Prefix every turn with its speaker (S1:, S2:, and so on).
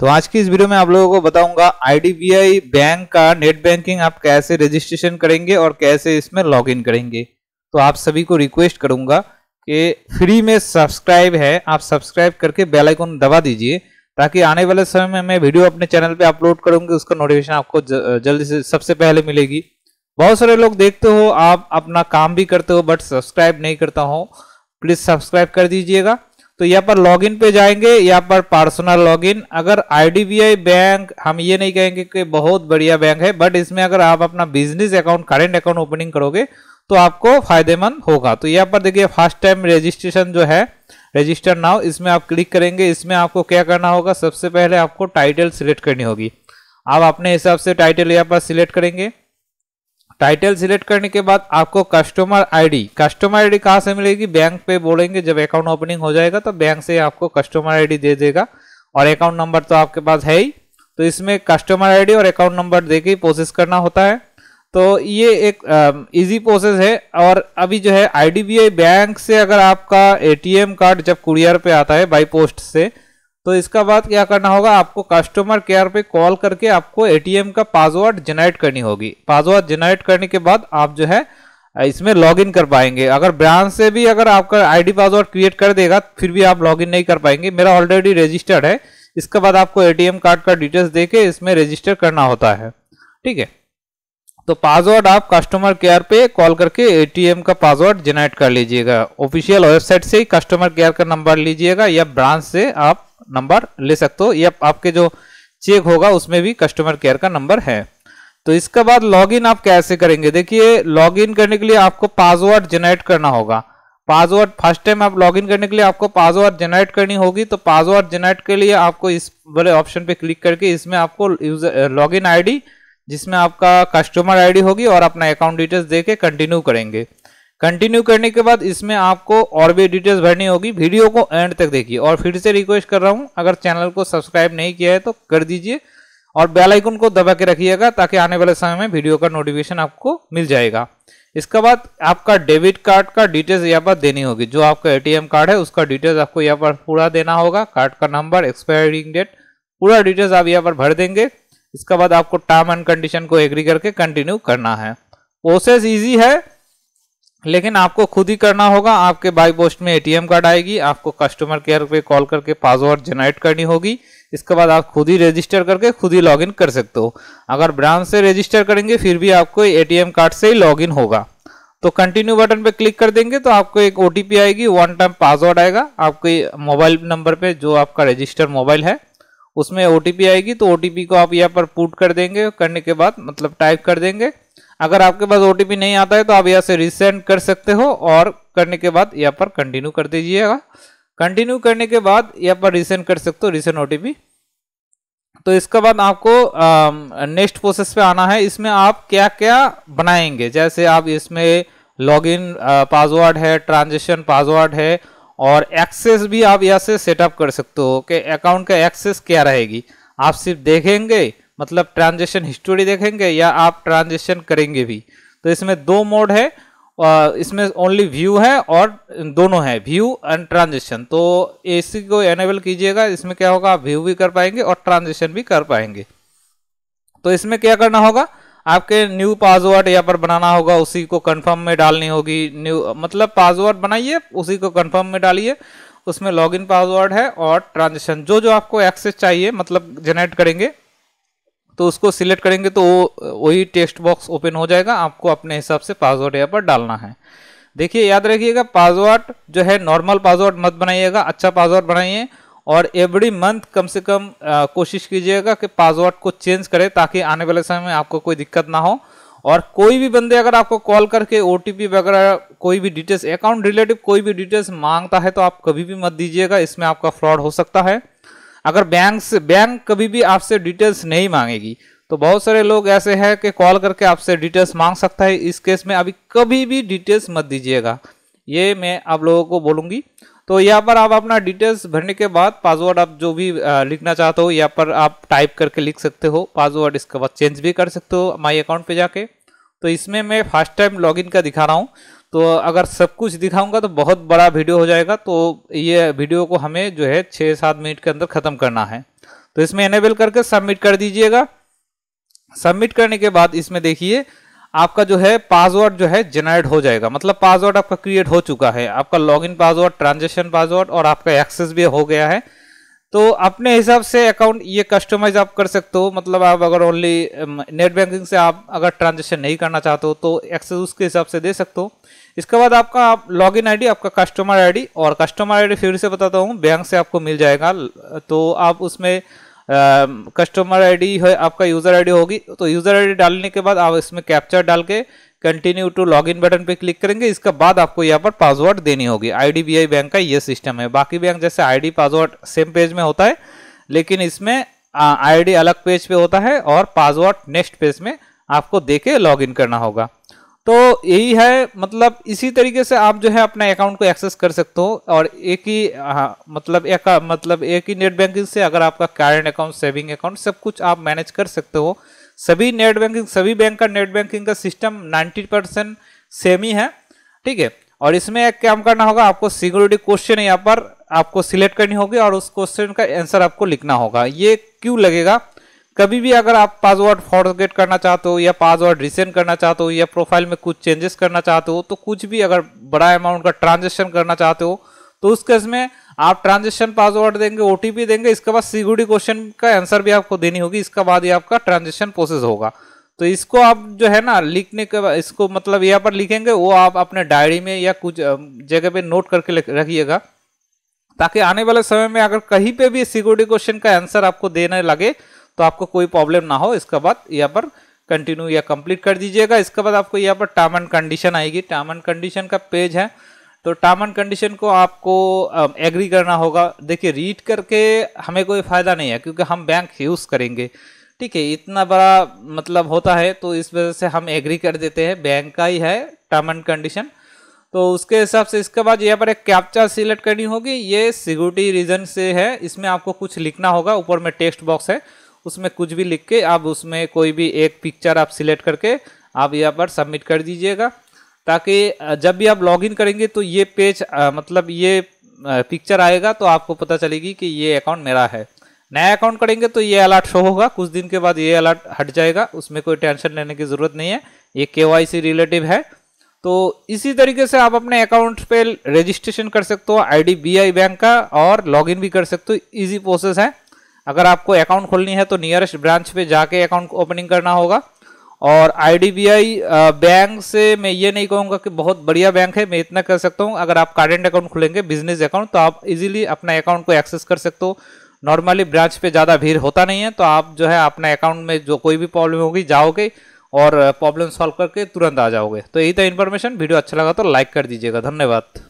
S1: तो आज की इस वीडियो में आप लोगों को बताऊंगा आईडीबीआई बैंक का नेट बैंकिंग आप कैसे रजिस्ट्रेशन करेंगे और कैसे इसमें लॉगिन करेंगे तो आप सभी को रिक्वेस्ट करूंगा कि फ्री में सब्सक्राइब है आप सब्सक्राइब करके बेल आइकन दबा दीजिए ताकि आने वाले समय में मैं वीडियो अपने चैनल पे अपलोड करूंगी उसका नोटिफिकेशन आपको जल्दी से सबसे पहले मिलेगी बहुत सारे लोग देखते हो आप अपना काम भी करते हो बट सब्सक्राइब नहीं करता हो प्लीज सब्सक्राइब कर दीजिएगा तो यहाँ पर लॉगिन पे जाएंगे यहाँ पर पर्सनल लॉगिन अगर आईडीबीआई बैंक हम ये नहीं कहेंगे कि बहुत बढ़िया बैंक है बट इसमें अगर आप अपना business account current account opening करोगे तो आपको फायदेमंद होगा तो यहाँ पर देखिए फर्स्ट टाइम रजिस्ट्रेशन जो है रजिस्टर नाउ इसमें आप क्लिक करेंगे इसमें आपको क्या करना होगा सबसे पहले आपको टाइटल सिलेक्ट करनी होगी आप अपने हिसाब से टाइटल यहाँ पर सिलेक्ट करेंगे टाइटल सिलेक्ट करने के बाद आपको कस्टमर आईडी कस्टमर आईडी कहाँ से मिलेगी बैंक पे बोलेंगे जब अकाउंट ओपनिंग हो जाएगा तो बैंक से आपको कस्टमर आईडी दे देगा और अकाउंट नंबर तो आपके पास है ही तो इसमें कस्टमर आईडी और अकाउंट नंबर दे के प्रोसेस करना होता है तो ये एक इजी प्रोसेस है और अभी जो है आई बैंक से अगर आपका ए कार्ड जब कुरियर पे आता है बाई पोस्ट से तो इसका बाद क्या करना होगा आपको कस्टमर केयर पे कॉल करके आपको एटीएम का पासवर्ड जनरेट करनी होगी पासवर्ड जनरेट करने के बाद आप जो है इसमें लॉगिन कर पाएंगे अगर ब्रांच से भी अगर आपका आईडी पासवर्ड क्रिएट कर देगा फिर भी आप लॉगिन नहीं कर पाएंगे मेरा ऑलरेडी रजिस्टर्ड है इसके बाद आपको एटीएम कार्ड का डिटेल्स देके इसमें रजिस्टर करना होता है ठीक है तो पासवर्ड आप कस्टमर केयर पे कॉल करके एटीएम का पासवर्ड जनरेट कर लीजिएगा ऑफिशियल वेबसाइट से ही कस्टमर केयर का नंबर लीजिएगा या ब्रांच से आप नंबर ले सकते हो या आपके जो चेक होगा उसमें भी कस्टमर केयर का नंबर है तो इसके बाद लॉगिन आप कैसे करेंगे देखिए लॉगिन करने के लिए आपको पासवर्ड जेनरेट करना होगा पासवर्ड फर्स्ट टाइम आप लॉगिन करने के लिए आपको पासवर्ड जनरेट करनी होगी तो पासवर्ड जनरेट के लिए आपको इस वाले ऑप्शन पे क्लिक करके इसमें आपको यूजर लॉगिन आईडी डी जिसमें आपका कस्टमर आईडी होगी और अपना अकाउंट डिटेल्स दे के कंटिन्यू करेंगे कंटिन्यू करने के बाद इसमें आपको और भी डिटेल्स भरनी होगी वीडियो को एंड तक देखिए और फिर से रिक्वेस्ट कर रहा हूँ अगर चैनल को सब्सक्राइब नहीं किया है तो कर दीजिए और बेल आइकन को दबा के रखिएगा ताकि आने वाले समय में वीडियो का नोटिफिकेशन आपको मिल जाएगा इसके बाद आपका डेबिट कार्ड का डिटेल्स यहाँ पर देनी होगी जो आपका एटीएम कार्ड है उसका डिटेल्स आपको यहाँ पर पूरा देना होगा कार्ड का नंबर एक्सपायरिंग डेट पूरा डिटेल्स आप यहाँ पर भर देंगे इसके बाद आपको टर्म एंड कंडीशन को एग्री करके कंटिन्यू करना है प्रोसेस इजी है लेकिन आपको खुद ही करना होगा आपके बाई पोस्ट में एटीएम कार्ड आएगी आपको कस्टमर केयर पे कॉल करके पासवर्ड जनरेट करनी होगी इसके बाद आप खुद ही रजिस्टर करके खुद ही लॉगिन कर सकते हो अगर ब्रांच से रजिस्टर करेंगे फिर भी आपको एटीएम कार्ड से ही लॉगिन होगा तो कंटिन्यू बटन पे क्लिक कर देंगे तो आपको एक ओ आएगी वन टाइम पासवर्ड आएगा आपके मोबाइल नंबर पे जो आपका रजिस्टर मोबाइल है उसमें ओ आएगी तो ओ को आप यहाँ पर पुट कर देंगे करने के बाद मतलब टाइप कर देंगे अगर आपके पास ओ नहीं आता है तो आप यहाँ से रिसेंड कर सकते हो और करने के बाद यहाँ पर कंटिन्यू कर दीजिएगा कंटिन्यू करने के बाद यहाँ पर रिसेंड कर सकते हो रिसेंड ओ तो इसके बाद आपको नेक्स्ट प्रोसेस पे आना है इसमें आप क्या क्या बनाएंगे जैसे आप इसमें लॉगिन पासवर्ड है ट्रांजेक्शन पासवर्ड है और एक्सेस भी आप यहाँ से सेटअप कर सकते हो कि अकाउंट का एक्सेस क्या रहेगी आप सिर्फ देखेंगे मतलब ट्रांजेक्शन हिस्टोरी देखेंगे या आप ट्रांजेक्शन करेंगे भी तो इसमें दो मोड है इसमें ओनली व्यू है और दोनों है व्यू एंड ट्रांजेक्शन तो एसी को एनेबल कीजिएगा इसमें क्या होगा आप व्यू भी कर पाएंगे और ट्रांजेक्शन भी कर पाएंगे तो इसमें क्या करना होगा आपके न्यू पासवर्ड यहाँ पर बनाना होगा उसी को कंफर्म में डालनी होगी न्यू मतलब पासवर्ड बनाइए उसी को कंफर्म में डालिए उसमें लॉगिन पासवर्ड है और ट्रांजेक्शन जो जो आपको एक्सेस चाहिए मतलब जनरेट करेंगे तो उसको सिलेक्ट करेंगे तो वही टेक्स्ट बॉक्स ओपन हो जाएगा आपको अपने हिसाब से पासवर्ड यहाँ पर डालना है देखिए याद रखिएगा पासवर्ड जो है नॉर्मल पासवर्ड मत बनाइएगा अच्छा पासवर्ड बनाइए और एवरी मंथ कम से कम आ, कोशिश कीजिएगा कि पासवर्ड को चेंज करें ताकि आने वाले समय में आपको कोई दिक्कत ना हो और कोई भी बंदे अगर आपको कॉल करके ओ वगैरह कोई भी डिटेल्स अकाउंट रिलेटिव कोई भी डिटेल्स मांगता है तो आप कभी भी मत दीजिएगा इसमें आपका फ्रॉड हो सकता है अगर बैंक से बैंक कभी भी आपसे डिटेल्स नहीं मांगेगी तो बहुत सारे लोग ऐसे हैं कि कॉल करके आपसे डिटेल्स मांग सकता है इस केस में अभी कभी भी डिटेल्स मत दीजिएगा ये मैं आप लोगों को बोलूँगी तो यहाँ पर आप अपना डिटेल्स भरने के बाद पासवर्ड आप जो भी लिखना चाहते हो यहाँ पर आप टाइप करके लिख सकते हो पासवर्ड इसके बाद चेंज भी कर सकते हो माई अकाउंट पे जाके तो इसमें मैं फर्स्ट टाइम लॉगिन का दिखा रहा हूँ तो अगर सब कुछ दिखाऊंगा तो बहुत बड़ा वीडियो हो जाएगा तो ये वीडियो को हमें जो है छः सात मिनट के अंदर ख़त्म करना है तो इसमें एनेबल करके सबमिट कर दीजिएगा सबमिट करने के बाद इसमें देखिए आपका जो है पासवर्ड जो है जेनरेट हो जाएगा मतलब पासवर्ड आपका क्रिएट हो चुका है आपका लॉगिन पासवर्ड ट्रांजेक्शन पासवर्ड और आपका एक्सेस भी हो गया है तो अपने हिसाब से अकाउंट ये कस्टमाइज आप कर सकते हो मतलब आप अगर ओनली नेट बैंकिंग से आप अगर ट्रांजेक्शन नहीं करना चाहते हो तो एक्सेस उसके हिसाब से दे सकते हो इसके बाद आपका आप लॉगिन आईडी आपका कस्टमर आई और कस्टमर आई फिर से बताता हूँ बैंक से आपको मिल जाएगा तो आप उसमें कस्टमर आईडी है आपका यूज़र आईडी होगी तो यूज़र आईडी डालने के बाद आप इसमें कैप्चर डाल के कंटिन्यू टू लॉगिन बटन पे क्लिक करेंगे इसके बाद आपको यहाँ पर पासवर्ड देनी होगी आईडीबीआई बैंक का ये सिस्टम है बाकी बैंक जैसे आईडी पासवर्ड सेम पेज में होता है लेकिन इसमें आईडी अलग पेज पे होता है और पासवर्ड नेक्स्ट पेज में आपको दे के इन करना होगा तो यही है मतलब इसी तरीके से आप जो है अपना अकाउंट को एक्सेस कर सकते हो और एक ही हाँ मतलब एक मतलब एक ही नेट बैंकिंग से अगर आपका करंट अकाउंट सेविंग अकाउंट सब कुछ आप मैनेज कर सकते हो सभी नेट बैंकिंग सभी बैंक का नेट बैंकिंग का सिस्टम 90 परसेंट सेम ही है ठीक है और इसमें एक काम करना होगा आपको सिक्योरिटी क्वेश्चन यहाँ पर आपको सिलेक्ट करनी होगी और उस क्वेश्चन का आंसर आपको लिखना होगा ये क्यों लगेगा कभी भी अगर आप पासवर्ड फॉरगेट करना चाहते हो या पासवर्ड रिसेंड करना चाहते हो या प्रोफाइल में कुछ चेंजेस करना चाहते हो तो कुछ भी अगर बड़ा अमाउंट का ट्रांजेक्शन करना चाहते हो तो उस केस में आप ट्रांजेक्शन पासवर्ड देंगे ओ देंगे इसके बाद सिक्योरिटी क्वेश्चन का आंसर भी आपको देनी होगी इसके बाद ही आपका ट्रांजेक्शन प्रोसेस होगा तो इसको आप जो है ना लिखने के इसको मतलब यहाँ पर लिखेंगे वो आप अपने डायरी में या कुछ जगह पे नोट करके रखिएगा ताकि आने वाले समय में अगर कहीं पे भी सिक्योरिटी क्वेश्चन का आंसर आपको देने लगे तो आपको कोई प्रॉब्लम ना हो इसके बाद यहाँ पर कंटिन्यू या कंप्लीट कर दीजिएगा इसके बाद आपको यहाँ पर टर्म एंड कंडीशन आएगी टर्म एंड कंडीशन का पेज है तो टर्म एंड कंडीशन को आपको एग्री करना होगा देखिए रीड करके हमें कोई फ़ायदा नहीं है क्योंकि हम बैंक यूज़ करेंगे ठीक है इतना बड़ा मतलब होता है तो इस वजह से हम एग्री कर देते हैं बैंक का ही है टर्म एंड कंडीशन तो उसके हिसाब से इसके बाद यहाँ पर एक कैप्चा सिलेक्ट करनी होगी ये सिक्योरिटी रीजन से है इसमें आपको कुछ लिखना होगा ऊपर में टेक्स्ट बॉक्स है उसमें कुछ भी लिख के आप उसमें कोई भी एक पिक्चर आप सिलेक्ट करके आप यहाँ पर सबमिट कर दीजिएगा ताकि जब भी आप लॉगिन करेंगे तो ये पेज मतलब ये पिक्चर आएगा तो आपको पता चलेगी कि ये अकाउंट मेरा है नया अकाउंट करेंगे तो ये अलर्ट शो होगा कुछ दिन के बाद ये अलर्ट हट जाएगा उसमें कोई टेंशन लेने की ज़रूरत नहीं है ये के रिलेटिव है तो इसी तरीके से आप अपने अकाउंट पे रजिस्ट्रेशन कर सकते हो आई बैंक का और लॉगिन भी कर सकते हो इजी प्रोसेस है अगर आपको अकाउंट खोलनी है तो नियरेस्ट ब्रांच पे जाके अकाउंट ओपनिंग करना होगा और आईडीबीआई बैंक से मैं ये नहीं कहूँगा कि बहुत बढ़िया बैंक है मैं इतना कह सकता हूँ अगर आप कारेंट अकाउंट खोलेंगे बिजनेस अकाउंट तो आप इजीली अपना अकाउंट को एक्सेस कर सकते हो नॉर्मली ब्रांच पे ज़्यादा भीड़ होता नहीं है तो आप जो है अपना अकाउंट में जो कोई भी प्रॉब्लम होगी जाओगे और प्रॉब्लम सॉल्व करके तुरंत आ जाओगे तो यही था इन्फॉर्मेशन वीडियो अच्छा लगा तो लाइक कर दीजिएगा धन्यवाद